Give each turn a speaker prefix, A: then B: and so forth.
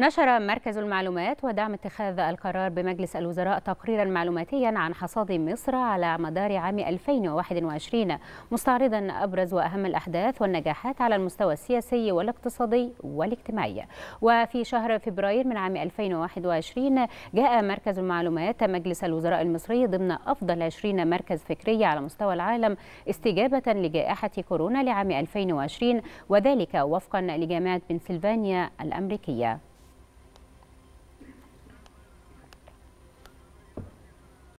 A: نشر مركز المعلومات ودعم اتخاذ القرار بمجلس الوزراء تقريرا معلوماتيا عن حصاد مصر على مدار عام 2021 مستعرضا أبرز وأهم الأحداث والنجاحات على المستوى السياسي والاقتصادي والاجتماعي وفي شهر فبراير من عام 2021 جاء مركز المعلومات مجلس الوزراء المصري ضمن أفضل 20 مركز فكري على مستوى العالم استجابة لجائحة كورونا لعام 2020 وذلك وفقا لجامعة بنسلفانيا الأمريكية